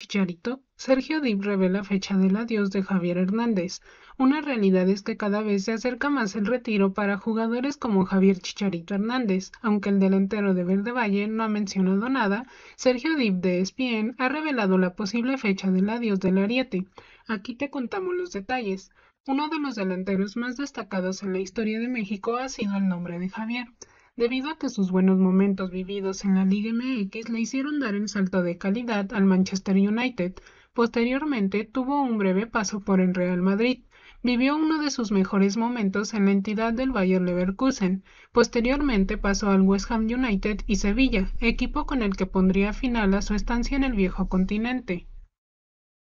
Chicharito, Sergio Dib revela fecha del adiós de Javier Hernández. Una realidad es que cada vez se acerca más el retiro para jugadores como Javier Chicharito Hernández. Aunque el delantero de Verde Valle no ha mencionado nada, Sergio Dib de ESPN ha revelado la posible fecha del adiós del Ariete. Aquí te contamos los detalles. Uno de los delanteros más destacados en la historia de México ha sido el nombre de Javier debido a que sus buenos momentos vividos en la Liga MX le hicieron dar el salto de calidad al Manchester United. Posteriormente tuvo un breve paso por el Real Madrid. Vivió uno de sus mejores momentos en la entidad del Bayer Leverkusen. Posteriormente pasó al West Ham United y Sevilla, equipo con el que pondría final a su estancia en el viejo continente.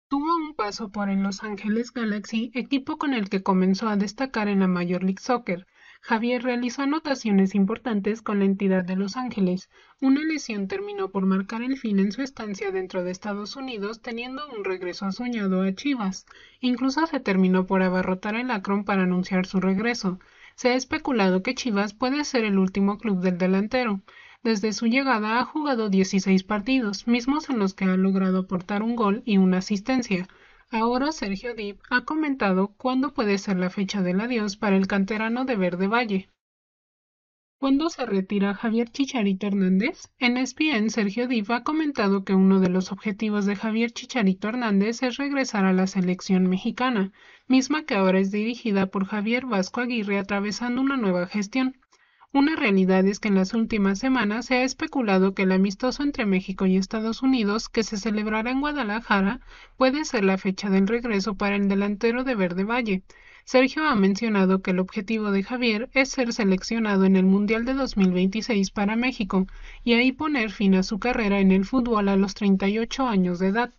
Tuvo un paso por el Los Angeles Galaxy, equipo con el que comenzó a destacar en la Major League Soccer. Javier realizó anotaciones importantes con la entidad de Los Ángeles. Una lesión terminó por marcar el fin en su estancia dentro de Estados Unidos, teniendo un regreso soñado a Chivas. Incluso se terminó por abarrotar el Akron para anunciar su regreso. Se ha especulado que Chivas puede ser el último club del delantero. Desde su llegada ha jugado 16 partidos, mismos en los que ha logrado aportar un gol y una asistencia. Ahora Sergio Dib ha comentado cuándo puede ser la fecha del adiós para el canterano de Verde Valle. ¿Cuándo se retira Javier Chicharito Hernández? En ESPN, Sergio Dib ha comentado que uno de los objetivos de Javier Chicharito Hernández es regresar a la selección mexicana, misma que ahora es dirigida por Javier Vasco Aguirre atravesando una nueva gestión. Una realidad es que en las últimas semanas se ha especulado que el amistoso entre México y Estados Unidos que se celebrará en Guadalajara puede ser la fecha del regreso para el delantero de Verde Valle. Sergio ha mencionado que el objetivo de Javier es ser seleccionado en el Mundial de 2026 para México y ahí poner fin a su carrera en el fútbol a los 38 años de edad.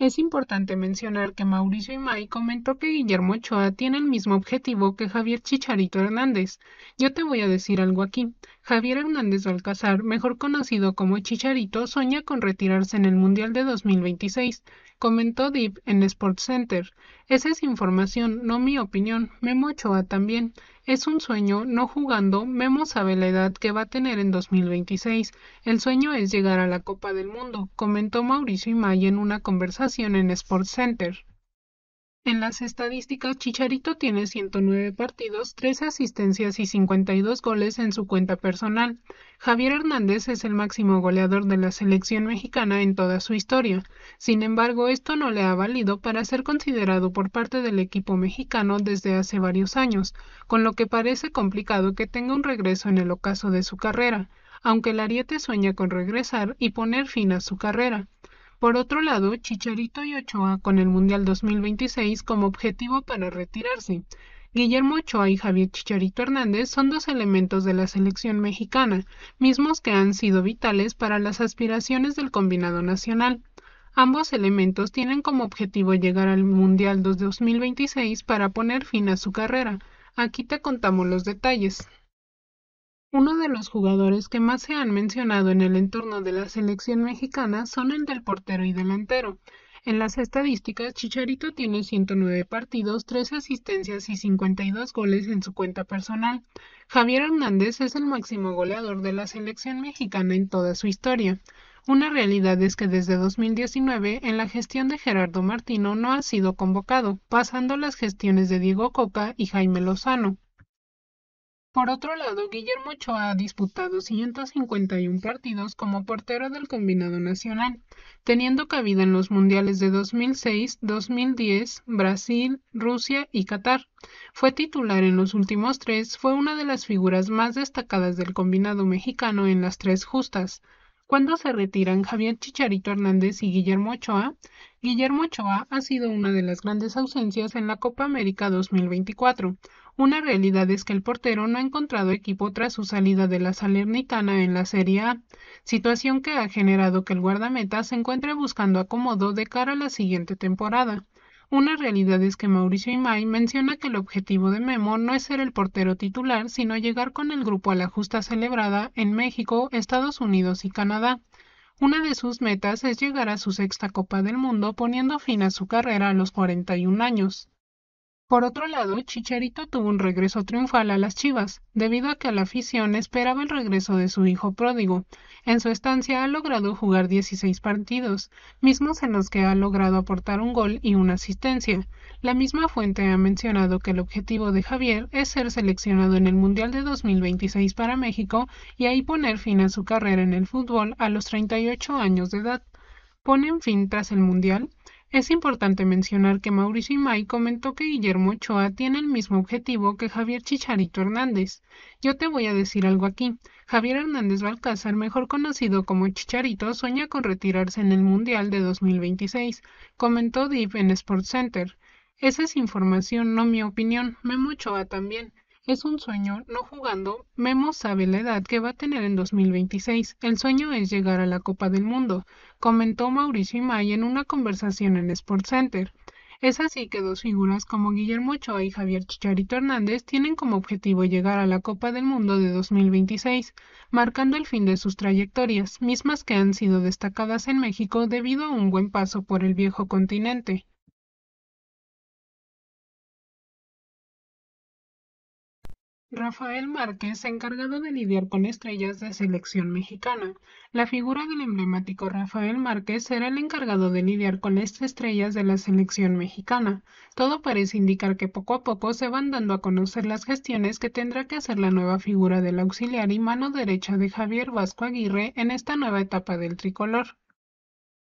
Es importante mencionar que Mauricio Imay comentó que Guillermo Ochoa tiene el mismo objetivo que Javier Chicharito Hernández. Yo te voy a decir algo aquí. Javier Hernández de mejor conocido como Chicharito, sueña con retirarse en el Mundial de 2026, comentó Deep en Sports Center. Esa es información, no mi opinión. Memo Ochoa también. Es un sueño, no jugando, Memo sabe la edad que va a tener en 2026. El sueño es llegar a la Copa del Mundo, comentó Mauricio Imay en una conversación en Sports Center. En las estadísticas Chicharito tiene 109 partidos, 3 asistencias y 52 goles en su cuenta personal. Javier Hernández es el máximo goleador de la selección mexicana en toda su historia. Sin embargo, esto no le ha valido para ser considerado por parte del equipo mexicano desde hace varios años, con lo que parece complicado que tenga un regreso en el ocaso de su carrera, aunque el Ariete sueña con regresar y poner fin a su carrera. Por otro lado, Chicharito y Ochoa con el Mundial 2026 como objetivo para retirarse. Guillermo Ochoa y Javier Chicharito Hernández son dos elementos de la selección mexicana, mismos que han sido vitales para las aspiraciones del combinado nacional. Ambos elementos tienen como objetivo llegar al Mundial 2026 para poner fin a su carrera. Aquí te contamos los detalles. Uno de los jugadores que más se han mencionado en el entorno de la selección mexicana son el del portero y delantero. En las estadísticas, Chicharito tiene 109 partidos, 13 asistencias y 52 goles en su cuenta personal. Javier Hernández es el máximo goleador de la selección mexicana en toda su historia. Una realidad es que desde 2019 en la gestión de Gerardo Martino no ha sido convocado, pasando las gestiones de Diego Coca y Jaime Lozano. Por otro lado, Guillermo Ochoa ha disputado 151 partidos como portero del combinado nacional, teniendo cabida en los mundiales de 2006, 2010, Brasil, Rusia y Qatar. Fue titular en los últimos tres, fue una de las figuras más destacadas del combinado mexicano en las tres justas. Cuando se retiran Javier Chicharito Hernández y Guillermo Ochoa, Guillermo Ochoa ha sido una de las grandes ausencias en la Copa América 2024, una realidad es que el portero no ha encontrado equipo tras su salida de la Salernitana en la Serie A, situación que ha generado que el guardameta se encuentre buscando acomodo de cara a la siguiente temporada. Una realidad es que Mauricio Imay menciona que el objetivo de Memo no es ser el portero titular, sino llegar con el grupo a la justa celebrada en México, Estados Unidos y Canadá. Una de sus metas es llegar a su sexta Copa del Mundo poniendo fin a su carrera a los 41 años. Por otro lado, Chicharito tuvo un regreso triunfal a las Chivas, debido a que la afición esperaba el regreso de su hijo pródigo. En su estancia ha logrado jugar 16 partidos, mismos en los que ha logrado aportar un gol y una asistencia. La misma fuente ha mencionado que el objetivo de Javier es ser seleccionado en el Mundial de 2026 para México y ahí poner fin a su carrera en el fútbol a los 38 años de edad. Ponen fin tras el Mundial, es importante mencionar que Mauricio May comentó que Guillermo Ochoa tiene el mismo objetivo que Javier Chicharito Hernández. Yo te voy a decir algo aquí. Javier Hernández Balcázar, mejor conocido como Chicharito, sueña con retirarse en el Mundial de 2026, comentó Deep en Sports Center. Esa es información, no mi opinión. Memo Ochoa también es un sueño, no jugando, Memo sabe la edad que va a tener en 2026. El sueño es llegar a la Copa del Mundo, comentó Mauricio Imay en una conversación en Center. Es así que dos figuras como Guillermo Ochoa y Javier Chicharito Hernández tienen como objetivo llegar a la Copa del Mundo de 2026, marcando el fin de sus trayectorias, mismas que han sido destacadas en México debido a un buen paso por el viejo continente. Rafael Márquez, encargado de lidiar con estrellas de selección mexicana. La figura del emblemático Rafael Márquez será el encargado de lidiar con estas estrellas de la selección mexicana. Todo parece indicar que poco a poco se van dando a conocer las gestiones que tendrá que hacer la nueva figura del auxiliar y mano derecha de Javier Vasco Aguirre en esta nueva etapa del tricolor.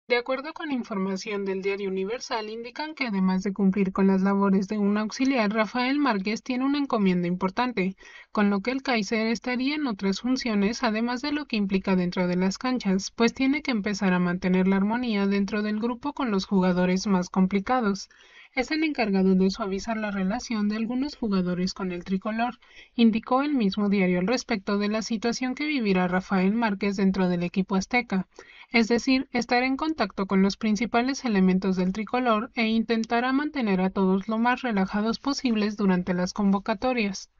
De acuerdo con información del diario Universal, indican que además de cumplir con las labores de un auxiliar, Rafael Márquez tiene una encomienda importante, con lo que el Kaiser estaría en otras funciones además de lo que implica dentro de las canchas, pues tiene que empezar a mantener la armonía dentro del grupo con los jugadores más complicados. Es el encargado de suavizar la relación de algunos jugadores con el tricolor, indicó el mismo diario al respecto de la situación que vivirá Rafael Márquez dentro del equipo azteca es decir, estar en contacto con los principales elementos del tricolor e intentar mantener a todos lo más relajados posibles durante las convocatorias.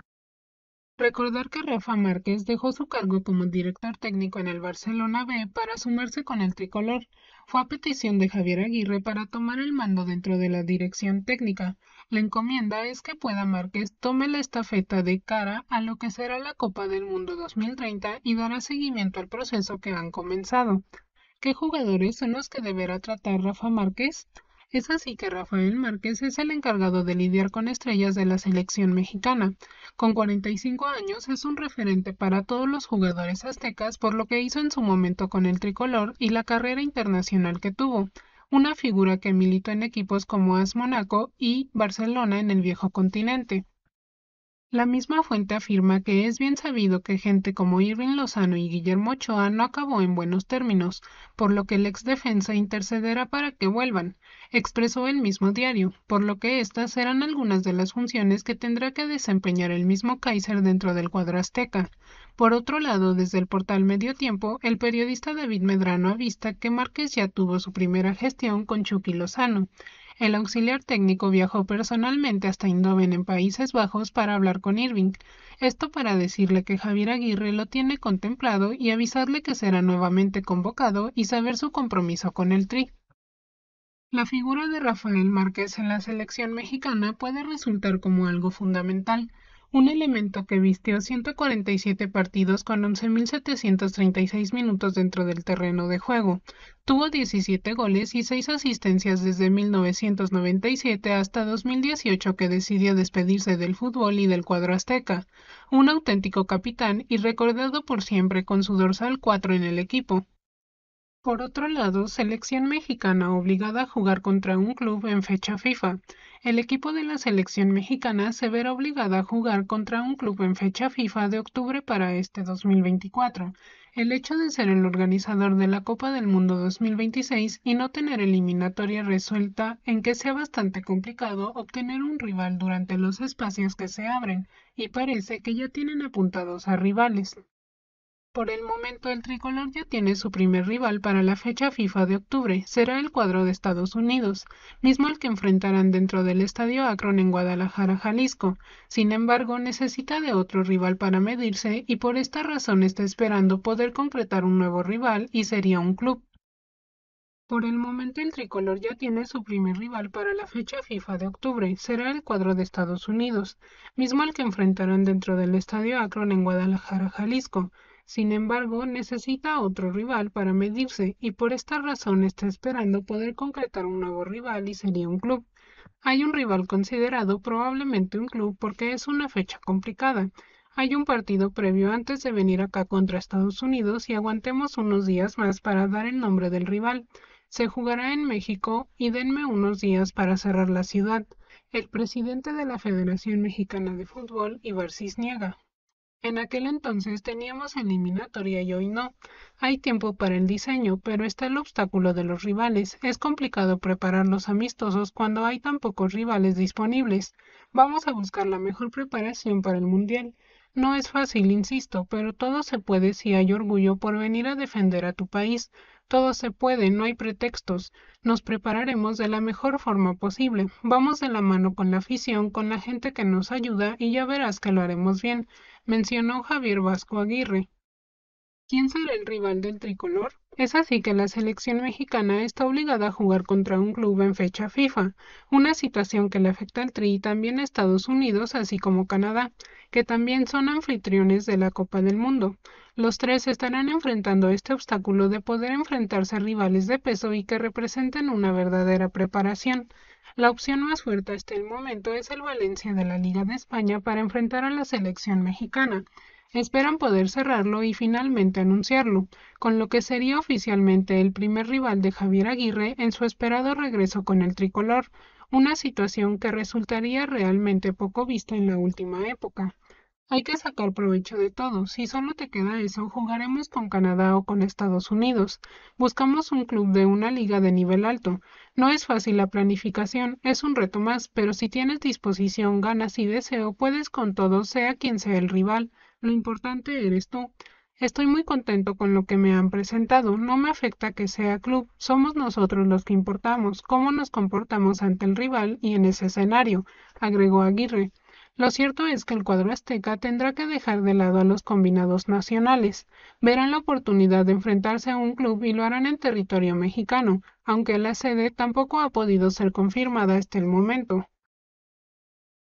Recordar que Rafa Márquez dejó su cargo como director técnico en el Barcelona B para sumarse con el tricolor. Fue a petición de Javier Aguirre para tomar el mando dentro de la dirección técnica. La encomienda es que pueda Márquez tome la estafeta de cara a lo que será la Copa del Mundo 2030 y dará seguimiento al proceso que han comenzado qué jugadores son los que deberá tratar Rafa Márquez. Es así que Rafael Márquez es el encargado de lidiar con estrellas de la selección mexicana. Con 45 años es un referente para todos los jugadores aztecas por lo que hizo en su momento con el tricolor y la carrera internacional que tuvo, una figura que militó en equipos como AS Monaco y Barcelona en el viejo continente. La misma fuente afirma que es bien sabido que gente como Irving Lozano y Guillermo Ochoa no acabó en buenos términos, por lo que el ex defensa intercederá para que vuelvan, expresó el mismo diario, por lo que estas serán algunas de las funciones que tendrá que desempeñar el mismo Kaiser dentro del cuadro azteca. Por otro lado, desde el portal Medio Tiempo, el periodista David Medrano avista que Márquez ya tuvo su primera gestión con Chucky Lozano, el auxiliar técnico viajó personalmente hasta Indoven en Países Bajos para hablar con Irving, esto para decirle que Javier Aguirre lo tiene contemplado y avisarle que será nuevamente convocado y saber su compromiso con el Tri. La figura de Rafael Márquez en la selección mexicana puede resultar como algo fundamental, un elemento que vistió 147 partidos con 11.736 minutos dentro del terreno de juego. Tuvo 17 goles y 6 asistencias desde 1997 hasta 2018 que decidió despedirse del fútbol y del cuadro azteca. Un auténtico capitán y recordado por siempre con su dorsal 4 en el equipo. Por otro lado, selección mexicana obligada a jugar contra un club en fecha FIFA. El equipo de la selección mexicana se verá obligada a jugar contra un club en fecha FIFA de octubre para este 2024. El hecho de ser el organizador de la Copa del Mundo 2026 y no tener eliminatoria resuelta en que sea bastante complicado obtener un rival durante los espacios que se abren, y parece que ya tienen apuntados a rivales. Por el momento el tricolor ya tiene su primer rival para la fecha FIFA de octubre, será el cuadro de Estados Unidos, mismo al que enfrentarán dentro del Estadio Akron en Guadalajara, Jalisco. Sin embargo, necesita de otro rival para medirse y por esta razón está esperando poder concretar un nuevo rival y sería un club. Por el momento el tricolor ya tiene su primer rival para la fecha FIFA de octubre, será el cuadro de Estados Unidos, mismo al que enfrentarán dentro del Estadio Akron en Guadalajara, Jalisco. Sin embargo, necesita otro rival para medirse y por esta razón está esperando poder concretar un nuevo rival y sería un club. Hay un rival considerado probablemente un club porque es una fecha complicada. Hay un partido previo antes de venir acá contra Estados Unidos y aguantemos unos días más para dar el nombre del rival. Se jugará en México y denme unos días para cerrar la ciudad. El presidente de la Federación Mexicana de Fútbol, Ibarcis Niega. En aquel entonces teníamos eliminatoria y hoy no. Hay tiempo para el diseño, pero está el obstáculo de los rivales. Es complicado preparar los amistosos cuando hay tan pocos rivales disponibles. Vamos a buscar la mejor preparación para el Mundial. No es fácil, insisto, pero todo se puede si hay orgullo por venir a defender a tu país. Todo se puede, no hay pretextos. Nos prepararemos de la mejor forma posible. Vamos de la mano con la afición, con la gente que nos ayuda y ya verás que lo haremos bien, mencionó Javier Vasco Aguirre. ¿Quién será el rival del tricolor? Es así que la selección mexicana está obligada a jugar contra un club en fecha FIFA, una situación que le afecta al Tri y también a Estados Unidos, así como Canadá, que también son anfitriones de la Copa del Mundo. Los tres estarán enfrentando este obstáculo de poder enfrentarse a rivales de peso y que representen una verdadera preparación. La opción más fuerte hasta el momento es el Valencia de la Liga de España para enfrentar a la selección mexicana esperan poder cerrarlo y finalmente anunciarlo, con lo que sería oficialmente el primer rival de Javier Aguirre en su esperado regreso con el tricolor, una situación que resultaría realmente poco vista en la última época. Hay que sacar provecho de todo. Si solo te queda eso, jugaremos con Canadá o con Estados Unidos. Buscamos un club de una liga de nivel alto. No es fácil la planificación, es un reto más, pero si tienes disposición, ganas y deseo, puedes con todo, sea quien sea el rival. Lo importante eres tú. Estoy muy contento con lo que me han presentado. No me afecta que sea club. Somos nosotros los que importamos, cómo nos comportamos ante el rival y en ese escenario, agregó Aguirre. Lo cierto es que el cuadro azteca tendrá que dejar de lado a los combinados nacionales. Verán la oportunidad de enfrentarse a un club y lo harán en territorio mexicano, aunque la sede tampoco ha podido ser confirmada hasta el momento.